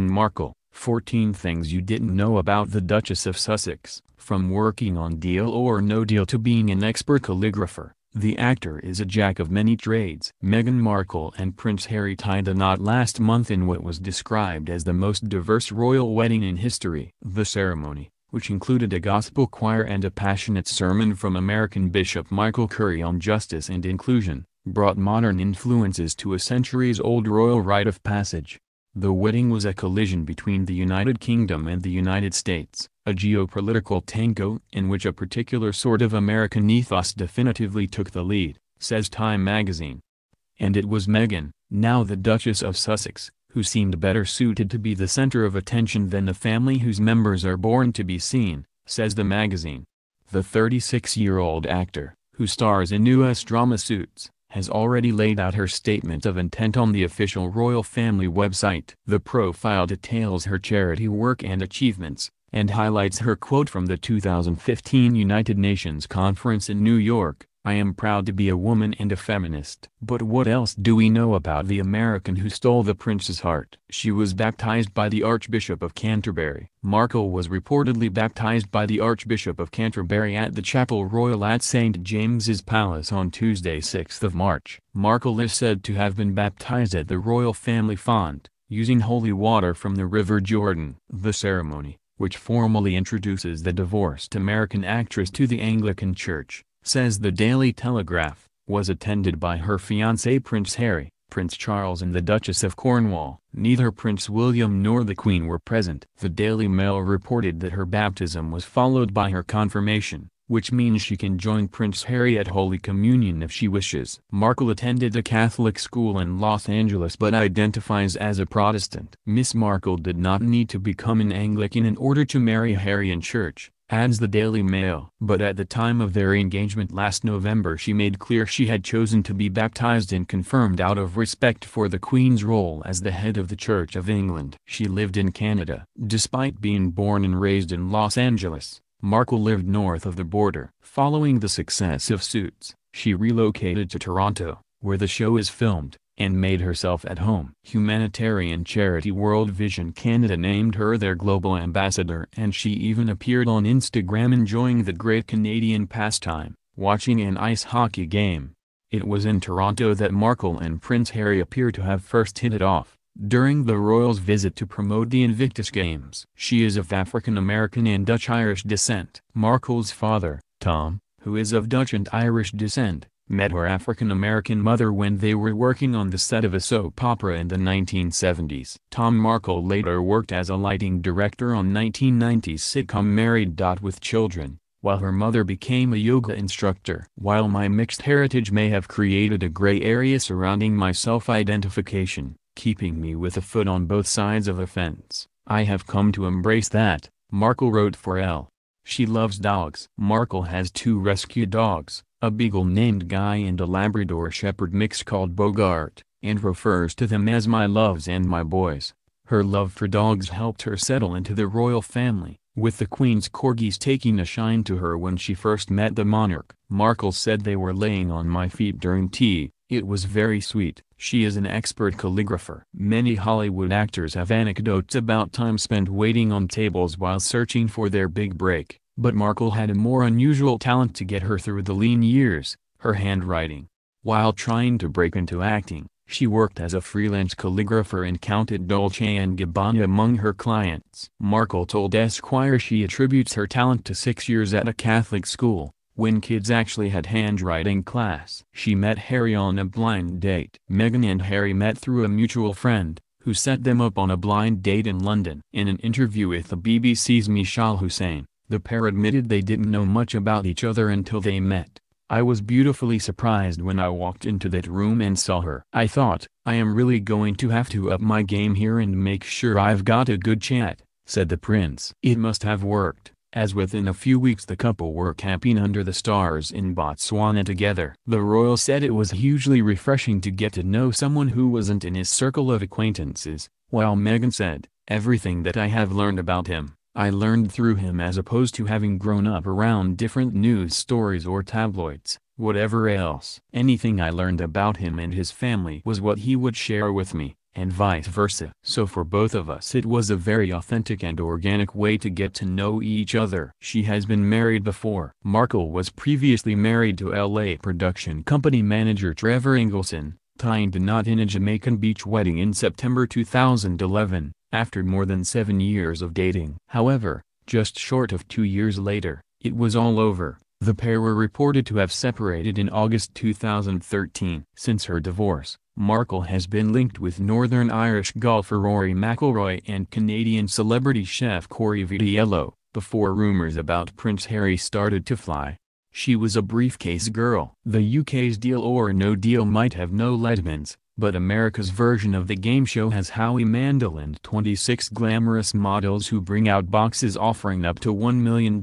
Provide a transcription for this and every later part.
Markle, 14 Things You Didn't Know About the Duchess of Sussex From working on Deal or No Deal to being an expert calligrapher, the actor is a jack of many trades. Meghan Markle and Prince Harry tied a knot last month in what was described as the most diverse royal wedding in history. The ceremony, which included a gospel choir and a passionate sermon from American Bishop Michael Curry on justice and inclusion, brought modern influences to a centuries-old royal rite of passage. The wedding was a collision between the United Kingdom and the United States, a geopolitical tango in which a particular sort of American ethos definitively took the lead, says Time magazine. And it was Meghan, now the Duchess of Sussex, who seemed better suited to be the center of attention than the family whose members are born to be seen, says the magazine. The 36-year-old actor, who stars in U.S. drama Suits, has already laid out her statement of intent on the official royal family website. The profile details her charity work and achievements, and highlights her quote from the 2015 United Nations Conference in New York, I am proud to be a woman and a feminist. But what else do we know about the American who stole the prince's heart? She was baptized by the Archbishop of Canterbury. Markle was reportedly baptized by the Archbishop of Canterbury at the Chapel Royal at St. James's Palace on Tuesday 6 March. Markle is said to have been baptized at the royal family font, using holy water from the River Jordan. The ceremony, which formally introduces the divorced American actress to the Anglican Church, says the Daily Telegraph, was attended by her fiancé Prince Harry, Prince Charles and the Duchess of Cornwall. Neither Prince William nor the Queen were present. The Daily Mail reported that her baptism was followed by her confirmation, which means she can join Prince Harry at Holy Communion if she wishes. Markle attended a Catholic school in Los Angeles but identifies as a Protestant. Miss Markle did not need to become an Anglican in order to marry Harry in church adds the Daily Mail. But at the time of their engagement last November she made clear she had chosen to be baptized and confirmed out of respect for the Queen's role as the head of the Church of England. She lived in Canada. Despite being born and raised in Los Angeles, Markle lived north of the border. Following the success of Suits, she relocated to Toronto, where the show is filmed and made herself at home. Humanitarian charity World Vision Canada named her their global ambassador and she even appeared on Instagram enjoying the great Canadian pastime, watching an ice hockey game. It was in Toronto that Markle and Prince Harry appear to have first hit it off, during the royals' visit to promote the Invictus Games. She is of African-American and Dutch-Irish descent. Markle's father, Tom, who is of Dutch and Irish descent, met her African-American mother when they were working on the set of a soap opera in the 1970s. Tom Markle later worked as a lighting director on 1990s sitcom Married. Dot with Children, while her mother became a yoga instructor. While my mixed heritage may have created a gray area surrounding my self-identification, keeping me with a foot on both sides of a fence, I have come to embrace that, Markle wrote for Elle. She loves dogs. Markle has two rescue dogs, a beagle named Guy and a Labrador shepherd mix called Bogart, and refers to them as my loves and my boys. Her love for dogs helped her settle into the royal family, with the Queen's corgis taking a shine to her when she first met the monarch. Markle said they were laying on my feet during tea, it was very sweet. She is an expert calligrapher. Many Hollywood actors have anecdotes about time spent waiting on tables while searching for their big break. But Markle had a more unusual talent to get her through the lean years, her handwriting. While trying to break into acting, she worked as a freelance calligrapher and counted Dolce & Gabbana among her clients. Markle told Esquire she attributes her talent to six years at a Catholic school, when kids actually had handwriting class. She met Harry on a blind date. Meghan and Harry met through a mutual friend, who set them up on a blind date in London. In an interview with the BBC's Michelle Hussain, the pair admitted they didn't know much about each other until they met. I was beautifully surprised when I walked into that room and saw her. I thought, I am really going to have to up my game here and make sure I've got a good chat, said the prince. It must have worked, as within a few weeks the couple were camping under the stars in Botswana together. The royal said it was hugely refreshing to get to know someone who wasn't in his circle of acquaintances, while Meghan said, everything that I have learned about him I learned through him as opposed to having grown up around different news stories or tabloids, whatever else. Anything I learned about him and his family was what he would share with me, and vice versa. So for both of us it was a very authentic and organic way to get to know each other. She has been married before. Markle was previously married to LA production company manager Trevor Ingleson, tying the knot in a Jamaican beach wedding in September 2011 after more than seven years of dating. However, just short of two years later, it was all over. The pair were reported to have separated in August 2013. Since her divorce, Markle has been linked with Northern Irish golfer Rory McIlroy and Canadian celebrity chef Corey Vitiello, before rumors about Prince Harry started to fly. She was a briefcase girl. The UK's deal or no deal might have no Ledmans, but America's version of the game show has Howie Mandel and 26 glamorous models who bring out boxes offering up to $1 million.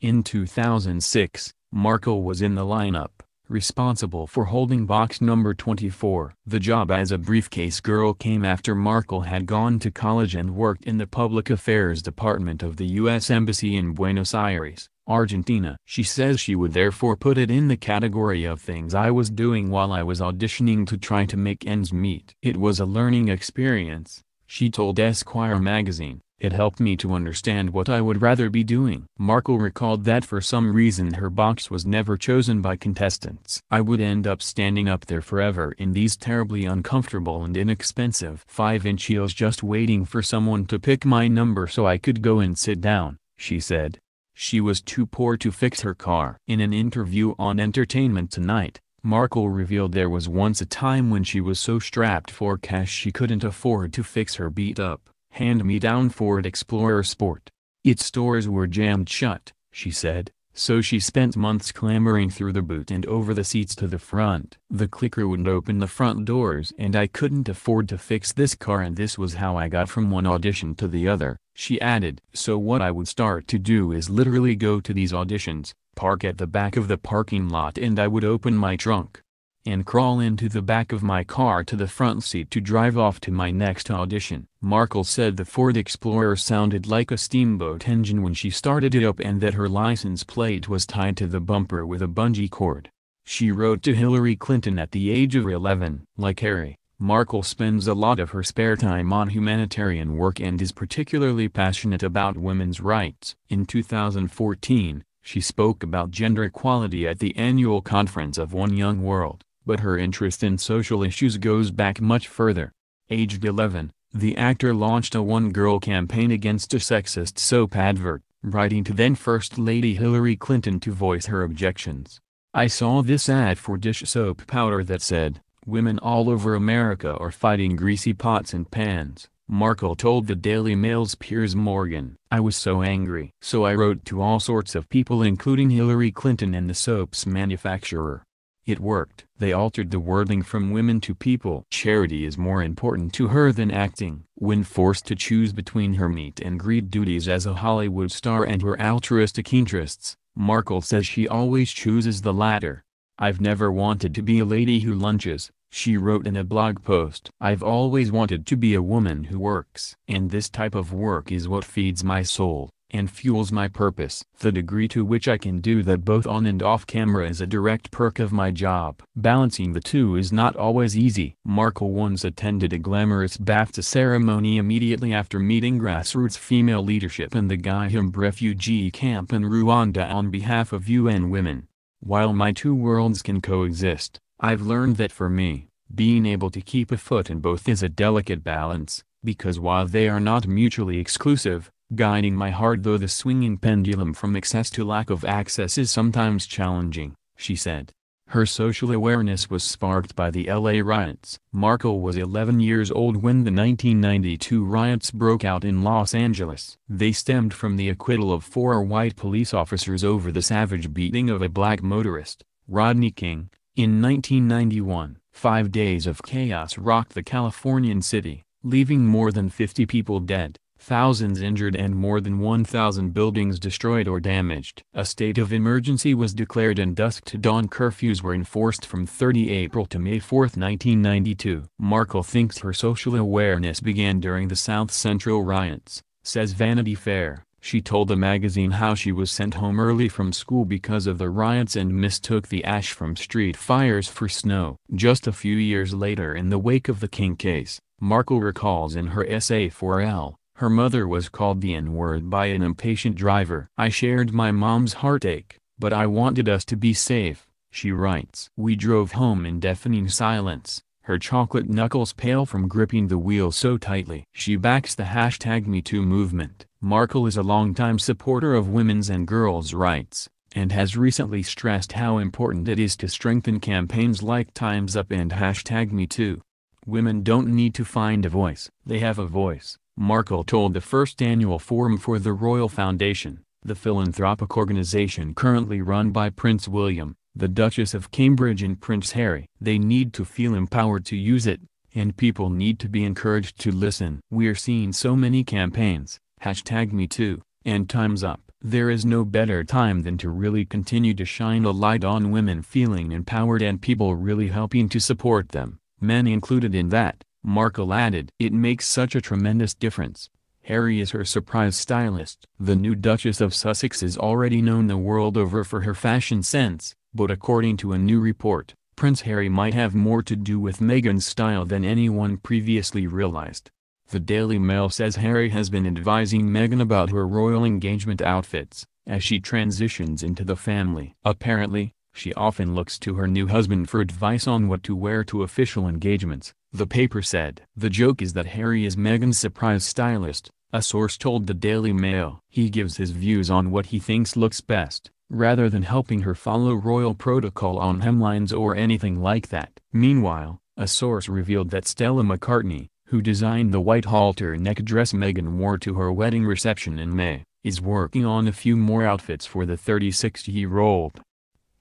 In 2006, Markle was in the lineup, responsible for holding box number 24. The job as a briefcase girl came after Markle had gone to college and worked in the public affairs department of the U.S. Embassy in Buenos Aires. Argentina. She says she would therefore put it in the category of things I was doing while I was auditioning to try to make ends meet. It was a learning experience, she told Esquire magazine. It helped me to understand what I would rather be doing. Markle recalled that for some reason her box was never chosen by contestants. I would end up standing up there forever in these terribly uncomfortable and inexpensive 5-inch heels just waiting for someone to pick my number so I could go and sit down, she said. She was too poor to fix her car. In an interview on Entertainment Tonight, Markle revealed there was once a time when she was so strapped for cash she couldn't afford to fix her beat-up, hand-me-down Ford Explorer Sport. Its stores were jammed shut, she said, so she spent months clambering through the boot and over the seats to the front. The clicker wouldn't open the front doors and I couldn't afford to fix this car and this was how I got from one audition to the other. She added, So what I would start to do is literally go to these auditions, park at the back of the parking lot and I would open my trunk. And crawl into the back of my car to the front seat to drive off to my next audition. Markle said the Ford Explorer sounded like a steamboat engine when she started it up and that her license plate was tied to the bumper with a bungee cord. She wrote to Hillary Clinton at the age of 11, like Harry, Markle spends a lot of her spare time on humanitarian work and is particularly passionate about women's rights. In 2014, she spoke about gender equality at the annual conference of One Young World, but her interest in social issues goes back much further. Aged 11, the actor launched a one-girl campaign against a sexist soap advert, writing to then First Lady Hillary Clinton to voice her objections. I saw this ad for dish soap powder that said, Women all over America are fighting greasy pots and pans, Markle told the Daily Mail's Piers Morgan. I was so angry. So I wrote to all sorts of people including Hillary Clinton and the soap's manufacturer. It worked. They altered the wording from women to people. Charity is more important to her than acting. When forced to choose between her meat and greed duties as a Hollywood star and her altruistic interests, Markle says she always chooses the latter. I've never wanted to be a lady who lunches, she wrote in a blog post. I've always wanted to be a woman who works. And this type of work is what feeds my soul, and fuels my purpose. The degree to which I can do that both on and off camera is a direct perk of my job. Balancing the two is not always easy. Markle once attended a glamorous BAFTA ceremony immediately after meeting grassroots female leadership in the Gihim refugee camp in Rwanda on behalf of UN Women. While my two worlds can coexist, I've learned that for me, being able to keep a foot in both is a delicate balance, because while they are not mutually exclusive, guiding my heart though the swinging pendulum from excess to lack of access is sometimes challenging, she said. Her social awareness was sparked by the LA riots. Markle was 11 years old when the 1992 riots broke out in Los Angeles. They stemmed from the acquittal of four white police officers over the savage beating of a black motorist, Rodney King, in 1991. Five days of chaos rocked the Californian city, leaving more than 50 people dead thousands injured and more than 1,000 buildings destroyed or damaged. A state of emergency was declared and dusk to dawn curfews were enforced from 30 April to May 4, 1992. Markle thinks her social awareness began during the South Central riots, says Vanity Fair. She told the magazine how she was sent home early from school because of the riots and mistook the ash from street fires for snow. Just a few years later in the wake of the King case, Markle recalls in her essay for L. Her mother was called the N-word by an impatient driver. I shared my mom's heartache, but I wanted us to be safe, she writes. We drove home in deafening silence, her chocolate knuckles pale from gripping the wheel so tightly. She backs the hashtag MeToo movement. Markle is a longtime supporter of women's and girls' rights, and has recently stressed how important it is to strengthen campaigns like Time's Up and hashtag MeToo. Women don't need to find a voice. They have a voice. Markle told the first annual forum for the Royal Foundation, the philanthropic organization currently run by Prince William, the Duchess of Cambridge and Prince Harry. They need to feel empowered to use it, and people need to be encouraged to listen. We're seeing so many campaigns, hashtag me too, and time's up. There is no better time than to really continue to shine a light on women feeling empowered and people really helping to support them, men included in that. Markle added. It makes such a tremendous difference. Harry is her surprise stylist. The new Duchess of Sussex is already known the world over for her fashion sense, but according to a new report, Prince Harry might have more to do with Meghan's style than anyone previously realized. The Daily Mail says Harry has been advising Meghan about her royal engagement outfits, as she transitions into the family. Apparently, she often looks to her new husband for advice on what to wear to official engagements, the paper said. The joke is that Harry is Meghan's surprise stylist, a source told the Daily Mail. He gives his views on what he thinks looks best, rather than helping her follow royal protocol on hemlines or anything like that. Meanwhile, a source revealed that Stella McCartney, who designed the white halter neck dress Meghan wore to her wedding reception in May, is working on a few more outfits for the 36-year-old.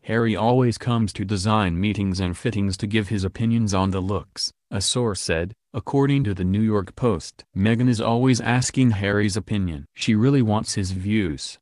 Harry always comes to design meetings and fittings to give his opinions on the looks, a source said, according to the New York Post. Meghan is always asking Harry's opinion. She really wants his views.